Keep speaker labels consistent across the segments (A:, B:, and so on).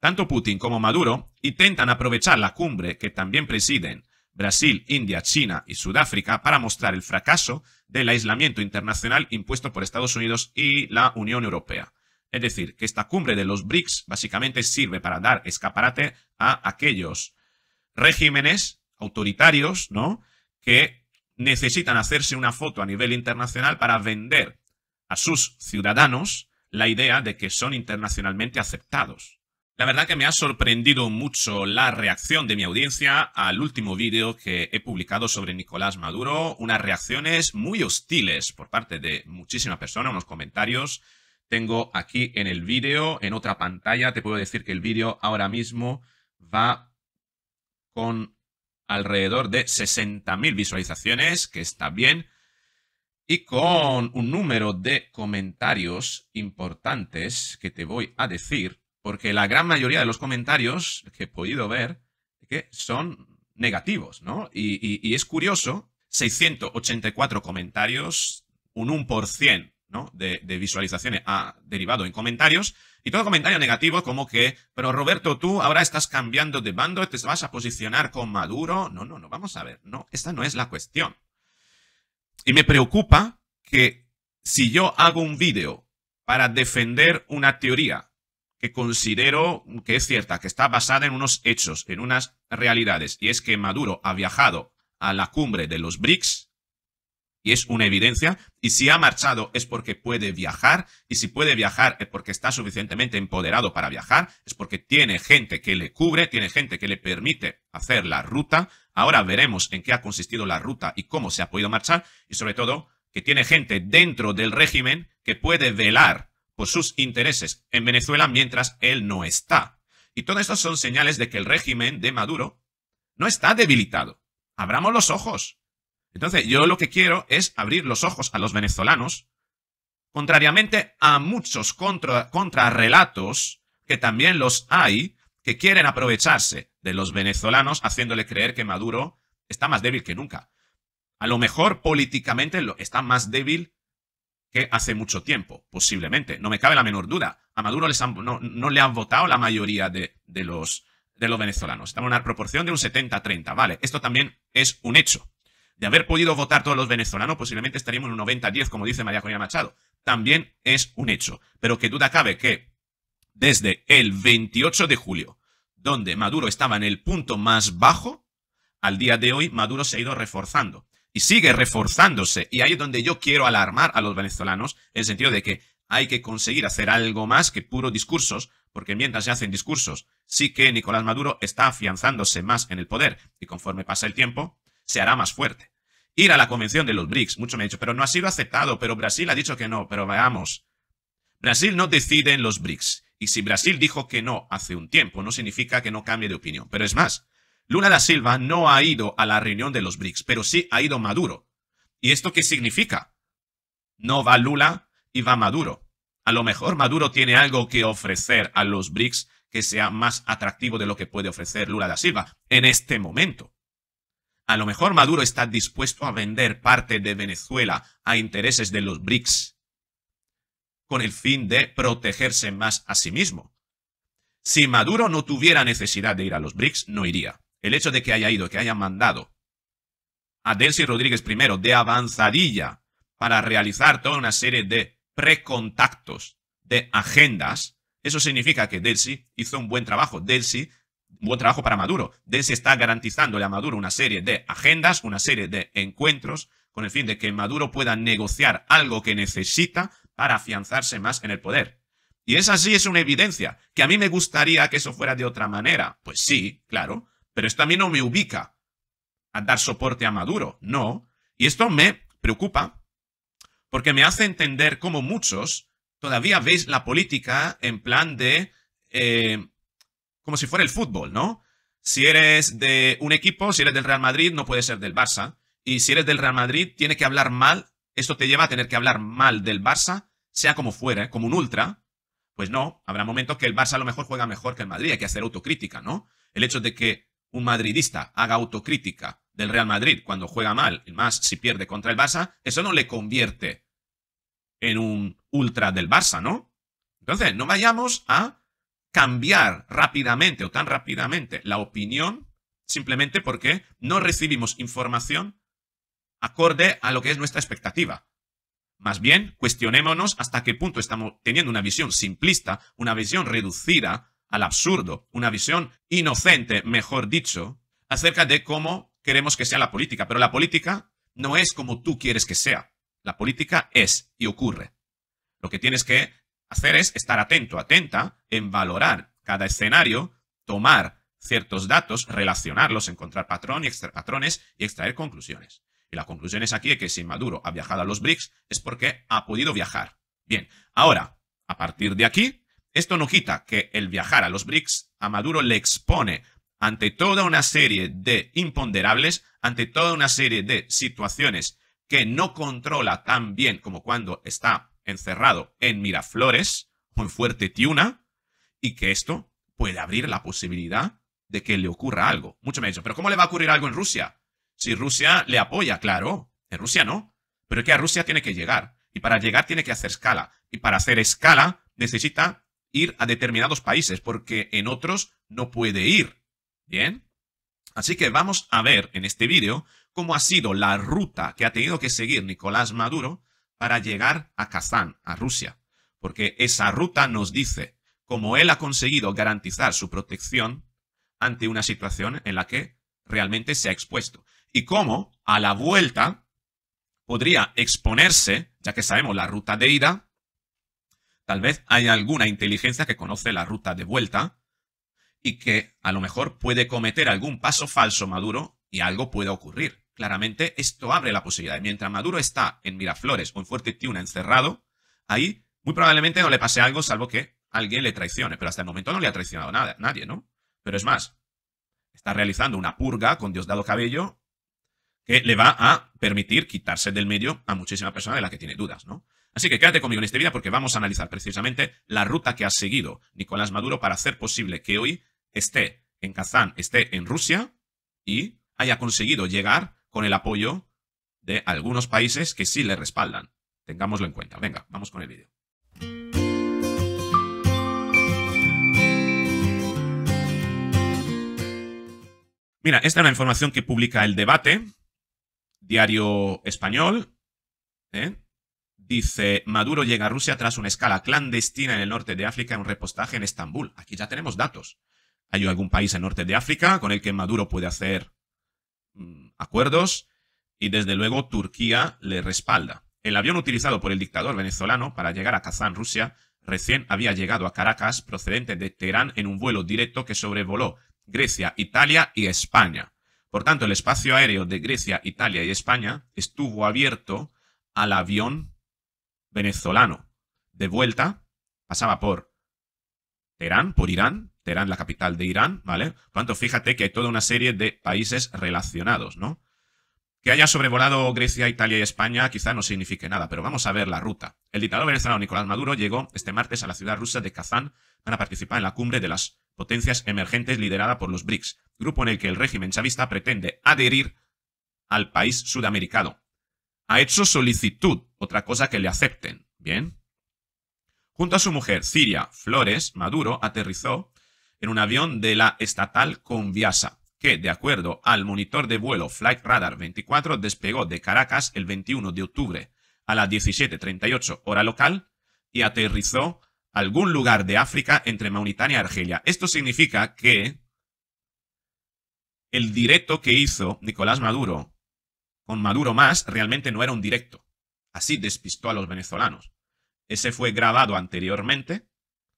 A: Tanto Putin como Maduro intentan aprovechar la cumbre que también presiden Brasil, India, China y Sudáfrica para mostrar el fracaso del aislamiento internacional impuesto por Estados Unidos y la Unión Europea. Es decir, que esta cumbre de los BRICS básicamente sirve para dar escaparate a aquellos regímenes autoritarios, ¿no? Que necesitan hacerse una foto a nivel internacional para vender a sus ciudadanos la idea de que son internacionalmente aceptados. La verdad que me ha sorprendido mucho la reacción de mi audiencia al último vídeo que he publicado sobre Nicolás Maduro. Unas reacciones muy hostiles por parte de muchísimas personas, unos comentarios. Tengo aquí en el vídeo, en otra pantalla, te puedo decir que el vídeo ahora mismo va con alrededor de 60.000 visualizaciones, que está bien, y con un número de comentarios importantes que te voy a decir porque la gran mayoría de los comentarios que he podido ver que son negativos, ¿no? Y, es curioso, 684 comentarios, un 1%, ¿no? De, de visualizaciones ha derivado en comentarios, y todo comentario negativo como que, pero Roberto, tú ahora estás cambiando de bando, te vas a posicionar con Maduro. No, no, no, vamos a ver, no, esta no es la cuestión. Y me preocupa que si yo hago un vídeo para defender una teoría que considero que es cierta, que está basada en unos hechos, en unas realidades, y es que Maduro ha viajado a la cumbre de los BRICS, y es una evidencia, y si ha marchado es porque puede viajar, y si puede viajar es porque está suficientemente empoderado para viajar, es porque tiene gente que le cubre, tiene gente que le permite hacer la ruta, ahora veremos en qué ha consistido la ruta y cómo se ha podido marchar, y sobre todo que tiene gente dentro del régimen que puede velar por sus intereses en Venezuela mientras él no está. Y todo esto son señales de que el régimen de Maduro no está debilitado. Abramos los ojos. Entonces, yo lo que quiero es abrir los ojos a los venezolanos, contrariamente a muchos contra, contrarrelatos que también los hay, que quieren aprovecharse de los venezolanos haciéndole creer que Maduro está más débil que nunca. A lo mejor políticamente está más débil que hace mucho tiempo, posiblemente. No me cabe la menor duda. A Maduro no, le han votado la mayoría de, los, de los venezolanos. Estamos en una proporción de un 70-30, ¿vale? Esto también es un hecho. De haber podido votar todos los venezolanos, posiblemente estaríamos en un 90-10, como dice María Corina Machado. También es un hecho. Pero que duda cabe que desde el 28 de julio, donde Maduro estaba en el punto más bajo, al día de hoy Maduro se ha ido reforzando y sigue reforzándose. Y ahí es donde yo quiero alarmar a los venezolanos, en el sentido de que hay que conseguir hacer algo más que puros discursos, porque mientras se hacen discursos, sí que Nicolás Maduro está afianzándose más en el poder y conforme pasa el tiempo, se hará más fuerte. Ir a la convención de los BRICS, mucho me ha dicho, pero no ha sido aceptado, pero Brasil ha dicho que no, pero veamos. Brasil no decide en los BRICS. Y si Brasil dijo que no hace un tiempo, no significa que no cambie de opinión. Pero es más, Lula da Silva no ha ido a la reunión de los BRICS, pero sí ha ido Maduro. ¿Y esto qué significa? No va Lula y va Maduro. A lo mejor Maduro tiene algo que ofrecer a los BRICS que sea más atractivo de lo que puede ofrecer Lula da Silva en este momento. A lo mejor Maduro está dispuesto a vender parte de Venezuela a intereses de los BRICS con el fin de protegerse más a sí mismo. Si Maduro no tuviera necesidad de ir a los BRICS, no iría. El hecho de que haya ido, que haya mandado a Delcy Rodríguez primero de avanzadilla para realizar toda una serie de precontactos, de agendas, eso significa que Delcy hizo un buen trabajo. Delcy, un buen trabajo para Maduro. Delcy está garantizándole a Maduro una serie de agendas, una serie de encuentros, con el fin de que Maduro pueda negociar algo que necesita para afianzarse más en el poder. Y esa sí es una evidencia, que a mí me gustaría que eso fuera de otra manera. Pues sí, claro, pero esto a mí no me ubica a dar soporte a Maduro, no. Y esto me preocupa porque me hace entender cómo muchos todavía veis la política en plan de... Eh, como si fuera el fútbol, ¿no? Si eres de un equipo, si eres del Real Madrid, no puedes ser del Barça. Y si eres del Real Madrid, tiene que hablar mal. Esto te lleva a tener que hablar mal del Barça, sea como fuera, como un ultra. Pues no, habrá momentos que el Barça a lo mejor juega mejor que el Madrid. Hay que hacer autocrítica, ¿no? El hecho de que un madridista haga autocrítica del Real Madrid cuando juega mal, y más si pierde contra el Barça, eso no le convierte en un ultra del Barça, ¿no? Entonces, no vayamos a cambiar rápidamente o tan rápidamente la opinión simplemente porque no recibimos información acorde a lo que es nuestra expectativa. Más bien, cuestionémonos hasta qué punto estamos teniendo una visión simplista, una visión reducida al absurdo, una visión inocente, mejor dicho, acerca de cómo queremos que sea la política. Pero la política no es como tú quieres que sea. La política es y ocurre. Lo que tienes que hacer es estar atento, atenta en valorar cada escenario, tomar ciertos datos, relacionarlos, encontrar y patrones y extraer conclusiones. Y la conclusión es aquí que si Maduro ha viajado a los BRICS es porque ha podido viajar. Bien, ahora, a partir de aquí, esto no quita que el viajar a los BRICS a Maduro le expone ante toda una serie de imponderables, ante toda una serie de situaciones que no controla tan bien como cuando está encerrado en Miraflores o en Fuerte Tiuna, y que esto puede abrir la posibilidad de que le ocurra algo. Mucho me ha dicho, pero ¿cómo le va a ocurrir algo en Rusia? Si Rusia le apoya, claro, en Rusia no, pero es que a Rusia tiene que llegar, y para llegar tiene que hacer escala, y para hacer escala necesita ir a determinados países, porque en otros no puede ir. ¿Bien? Así que vamos a ver en este vídeo cómo ha sido la ruta que ha tenido que seguir Nicolás Maduro para llegar a Kazán, a Rusia. Porque esa ruta nos dice cómo él ha conseguido garantizar su protección ante una situación en la que realmente se ha expuesto. Y cómo, a la vuelta, podría exponerse, ya que sabemos la ruta de ida, Tal vez hay alguna inteligencia que conoce la ruta de vuelta y que a lo mejor puede cometer algún paso falso Maduro y algo puede ocurrir. Claramente esto abre la posibilidad. Mientras Maduro está en Miraflores o en Tiuna encerrado, ahí muy probablemente no le pase algo salvo que alguien le traicione. Pero hasta el momento no le ha traicionado nada, nadie, ¿no? Pero es más, está realizando una purga con Diosdado Cabello que le va a permitir quitarse del medio a muchísima persona de la que tiene dudas, ¿no? Así que quédate conmigo en este vídeo porque vamos a analizar precisamente la ruta que ha seguido Nicolás Maduro para hacer posible que hoy esté en Kazán, esté en Rusia y haya conseguido llegar con el apoyo de algunos países que sí le respaldan. Tengámoslo en cuenta. Venga, vamos con el vídeo. Mira, esta es una información que publica El Debate, diario español. ¿eh? Dice, Maduro llega a Rusia tras una escala clandestina en el norte de África en un repostaje en Estambul. Aquí ya tenemos datos. Hay algún país en el norte de África con el que Maduro puede hacer mm, acuerdos y desde luego Turquía le respalda. El avión utilizado por el dictador venezolano para llegar a Kazán, Rusia, recién había llegado a Caracas procedente de Teherán en un vuelo directo que sobrevoló Grecia, Italia y España. Por tanto, el espacio aéreo de Grecia, Italia y España estuvo abierto al avión venezolano. De vuelta, pasaba por Teherán, por Irán, Teherán la capital de Irán, ¿vale? Por fíjate que hay toda una serie de países relacionados, ¿no? Que haya sobrevolado Grecia, Italia y España quizá no signifique nada, pero vamos a ver la ruta. El dictador venezolano Nicolás Maduro llegó este martes a la ciudad rusa de Kazán para participar en la cumbre de las potencias emergentes liderada por los BRICS, grupo en el que el régimen chavista pretende adherir al país sudamericano. Ha hecho solicitud otra cosa que le acepten. Bien. Junto a su mujer, Ciria Flores Maduro aterrizó en un avión de la estatal Conviasa, que, de acuerdo al monitor de vuelo Flight Radar 24, despegó de Caracas el 21 de octubre a las 17.38 hora local y aterrizó algún lugar de África entre Mauritania y Argelia. Esto significa que el directo que hizo Nicolás Maduro con Maduro más realmente no era un directo. Así despistó a los venezolanos. Ese fue grabado anteriormente,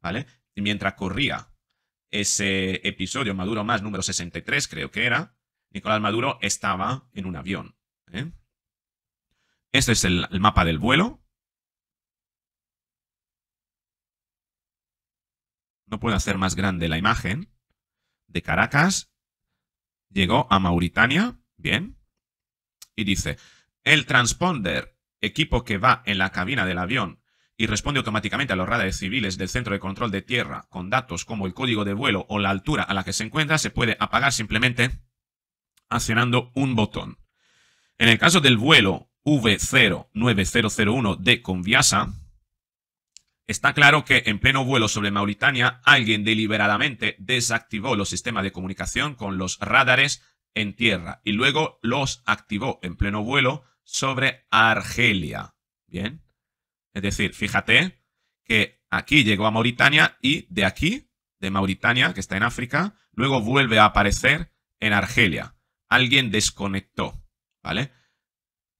A: ¿vale? Y mientras corría ese episodio, Maduro más número 63, creo que era, Nicolás Maduro estaba en un avión. ¿eh? Este es el mapa del vuelo. No puedo hacer más grande la imagen. De Caracas. Llegó a Mauritania. Bien. Y dice, el transponder equipo que va en la cabina del avión y responde automáticamente a los radares civiles del centro de control de tierra con datos como el código de vuelo o la altura a la que se encuentra, se puede apagar simplemente accionando un botón. En el caso del vuelo V09001 de Conviasa, está claro que en pleno vuelo sobre Mauritania alguien deliberadamente desactivó los sistemas de comunicación con los radares en tierra y luego los activó en pleno vuelo sobre Argelia. Bien. Es decir, fíjate que aquí llegó a Mauritania y de aquí, de Mauritania, que está en África, luego vuelve a aparecer en Argelia. Alguien desconectó, ¿vale?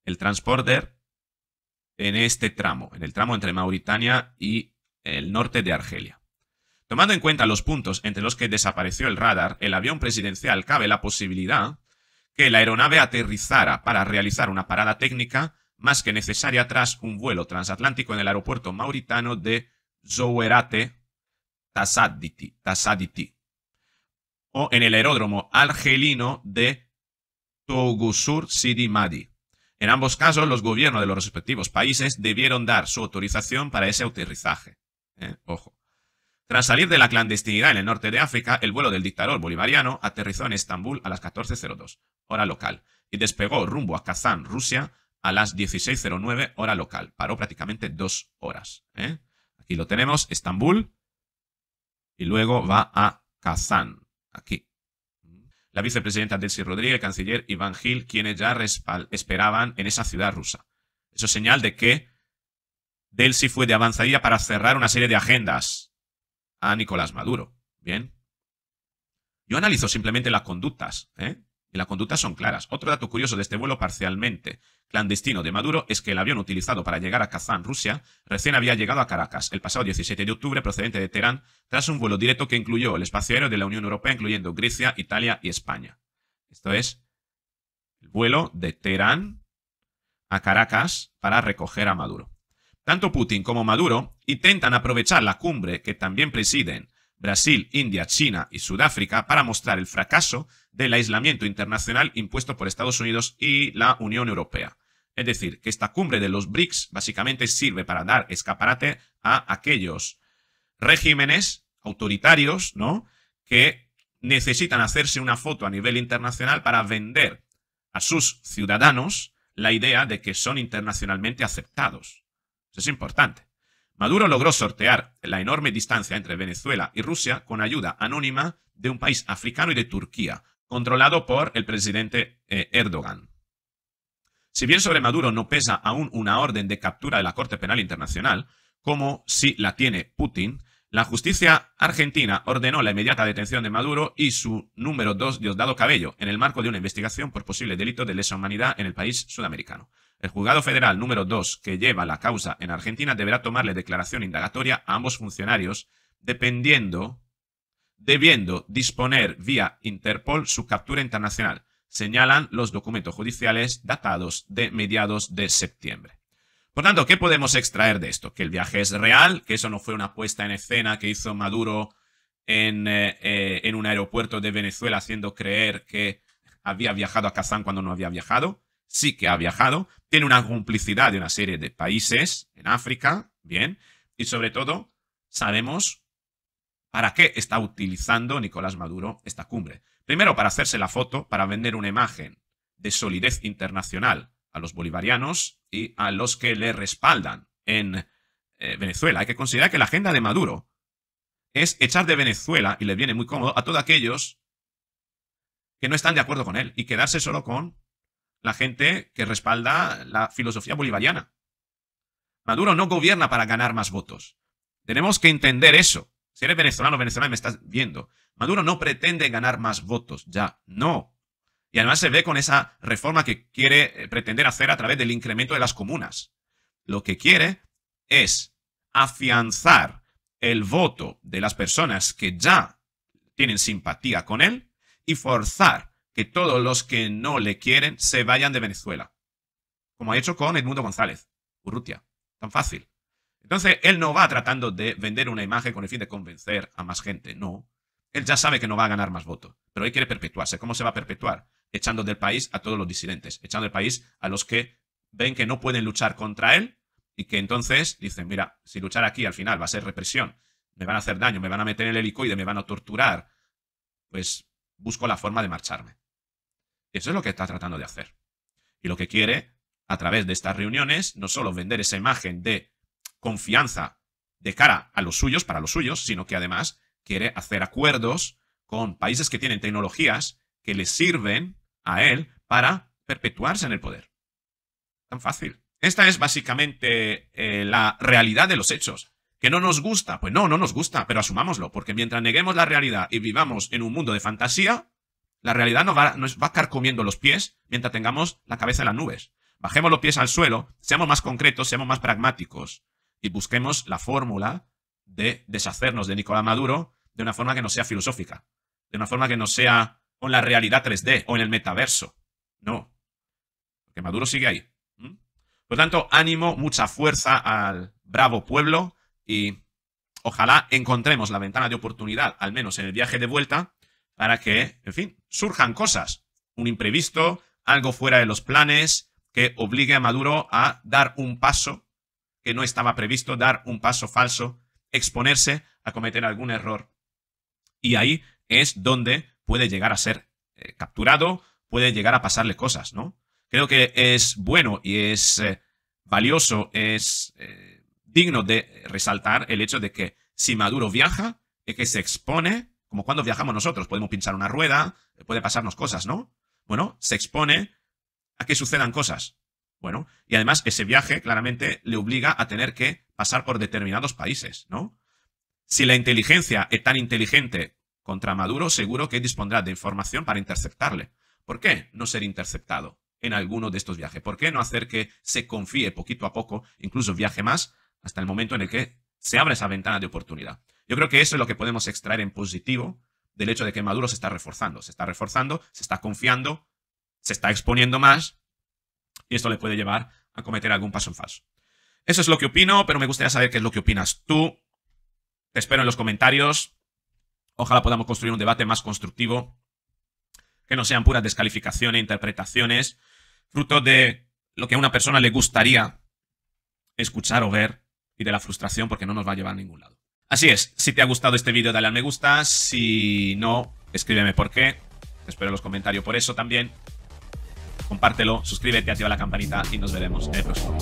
A: El transporter en este tramo, en el tramo entre Mauritania y el norte de Argelia. Tomando en cuenta los puntos entre los que desapareció el radar, el avión presidencial cabe la posibilidad que la aeronave aterrizara para realizar una parada técnica más que necesaria tras un vuelo transatlántico en el aeropuerto mauritano de Zouerate Tassaditi, o en el aeródromo argelino de Togusur Sidi Madi. En ambos casos, los gobiernos de los respectivos países debieron dar su autorización para ese aterrizaje. ¿eh? ojo. Tras salir de la clandestinidad en el norte de África, el vuelo del dictador bolivariano aterrizó en Estambul a las 14.02, hora local, y despegó rumbo a Kazán, Rusia, a las 16.09 hora local. Paró prácticamente dos horas. ¿eh? Aquí lo tenemos, Estambul, y luego va a Kazán, aquí. La vicepresidenta Delcy Rodríguez, el canciller Iván Gil, quienes ya esperaban en esa ciudad rusa. Eso es señal de que Delcy fue de avanzadilla para cerrar una serie de agendas a Nicolás Maduro. Bien. Yo analizo simplemente las conductas. ¿eh? la conducta son claras. Otro dato curioso de este vuelo parcialmente clandestino de Maduro es que el avión utilizado para llegar a Kazán, Rusia, recién había llegado a Caracas el pasado 17 de octubre procedente de Teherán tras un vuelo directo que incluyó el espacio aéreo de la Unión Europea, incluyendo Grecia, Italia y España. Esto es el vuelo de Teherán a Caracas para recoger a Maduro. Tanto Putin como Maduro intentan aprovechar la cumbre que también presiden Brasil, India, China y Sudáfrica para mostrar el fracaso del aislamiento internacional impuesto por Estados Unidos y la Unión Europea. Es decir, que esta cumbre de los BRICS básicamente sirve para dar escaparate a aquellos regímenes autoritarios, ¿no? Que necesitan hacerse una foto a nivel internacional para vender a sus ciudadanos la idea de que son internacionalmente aceptados. Eso es importante. Maduro logró sortear la enorme distancia entre Venezuela y Rusia con ayuda anónima de un país africano y de Turquía, controlado por el presidente eh, Erdogan. Si bien sobre Maduro no pesa aún una orden de captura de la Corte Penal Internacional, como sí la tiene Putin, la justicia argentina ordenó la inmediata detención de Maduro y su número 2, Diosdado Cabello, en el marco de una investigación por posible delito de lesa humanidad en el país sudamericano. El juzgado federal número 2, que lleva la causa en Argentina, deberá tomarle declaración indagatoria a ambos funcionarios, dependiendo debiendo disponer vía Interpol su captura internacional, señalan los documentos judiciales datados de mediados de septiembre. Por tanto, ¿qué podemos extraer de esto? Que el viaje es real, que eso no fue una puesta en escena que hizo Maduro en, eh, eh, un aeropuerto de Venezuela haciendo creer que había viajado a Kazán cuando no había viajado. Sí que ha viajado. Tiene una complicidad de una serie de países en África, bien. Y sobre todo, sabemos ¿Para qué está utilizando Nicolás Maduro esta cumbre? Primero, para hacerse la foto, para vender una imagen de solidez internacional a los bolivarianos y a los que le respaldan en eh, Venezuela. Hay que considerar que la agenda de Maduro es echar de Venezuela, y le viene muy cómodo, a todos aquellos que no están de acuerdo con él y quedarse solo con la gente que respalda la filosofía bolivariana. Maduro no gobierna para ganar más votos. Tenemos que entender eso. Si eres venezolano, venezolano, me estás viendo. Maduro no pretende ganar más votos, ya, no. Y además se ve con esa reforma que quiere eh, pretender hacer a través del incremento de las comunas. Lo que quiere es afianzar el voto de las personas que ya tienen simpatía con él y forzar que todos los que no le quieren se vayan de Venezuela. Como ha hecho con Edmundo González, Urrutia. Tan fácil. Entonces, él no va tratando de vender una imagen con el fin de convencer a más gente, no. Él ya sabe que no va a ganar más votos, pero él quiere perpetuarse. ¿Cómo se va a perpetuar? Echando del país a todos los disidentes, echando del país a los que ven que no pueden luchar contra él y que entonces dicen, mira, si luchar aquí al final va a ser represión, me van a hacer daño, me van a meter en el helicoide, me van a torturar, pues busco la forma de marcharme. Eso es lo que está tratando de hacer. Y lo que quiere, a través de estas reuniones, no solo vender esa imagen de confianza de cara a los suyos, para los suyos, sino que además quiere hacer acuerdos con países que tienen tecnologías que le sirven a él para perpetuarse en el poder. Tan fácil. Esta es básicamente eh, la realidad de los hechos. ¿Que no nos gusta? Pues no, no nos gusta, pero asumámoslo, porque mientras neguemos la realidad y vivamos en un mundo de fantasía, la realidad nos va, nos va a carcomiendo los pies mientras tengamos la cabeza en las nubes. Bajemos los pies al suelo, seamos más concretos, seamos más pragmáticos y busquemos la fórmula de deshacernos de Nicolás Maduro de una forma que no sea filosófica, de una forma que no sea con la realidad 3D o en el metaverso. No. Porque Maduro sigue ahí. ¿Mm? Por tanto, ánimo, mucha fuerza al bravo pueblo y ojalá encontremos la ventana de oportunidad, al menos en el viaje de vuelta, para que, en fin, surjan cosas. Un imprevisto, algo fuera de los planes que obligue a Maduro a dar un paso que no estaba previsto, dar un paso falso, exponerse a cometer algún error. Y ahí es donde puede llegar a ser eh, capturado, puede llegar a pasarle cosas, ¿no? Creo que es bueno y es eh, valioso, es eh, digno de resaltar el hecho de que si Maduro viaja, es que se expone, como cuando viajamos nosotros, podemos pinchar una rueda, puede pasarnos cosas, ¿no? Bueno, se expone a que sucedan cosas y además ese viaje claramente le obliga a tener que pasar por determinados países, ¿no? Si la inteligencia es tan inteligente contra Maduro, seguro que dispondrá de información para interceptarle. ¿Por qué no ser interceptado en alguno de estos viajes? ¿Por qué no hacer que se confíe poquito a poco, incluso viaje más, hasta el momento en el que se abre esa ventana de oportunidad? Yo creo que eso es lo que podemos extraer en positivo del hecho de que Maduro se está reforzando, se está reforzando, se está confiando, se está exponiendo más y esto le puede llevar a cometer algún paso en falso. Eso es lo que opino, pero me gustaría saber qué es lo que opinas tú. Te espero en los comentarios. Ojalá podamos construir un debate más constructivo, que no sean puras descalificaciones, interpretaciones, fruto de lo que a una persona le gustaría escuchar o ver y de la frustración porque no nos va a llevar a ningún lado. Así es, si te ha gustado este vídeo dale al me gusta, si no, escríbeme por qué, te espero en los comentarios por eso también compártelo, suscríbete, activa la campanita y nos veremos en el próximo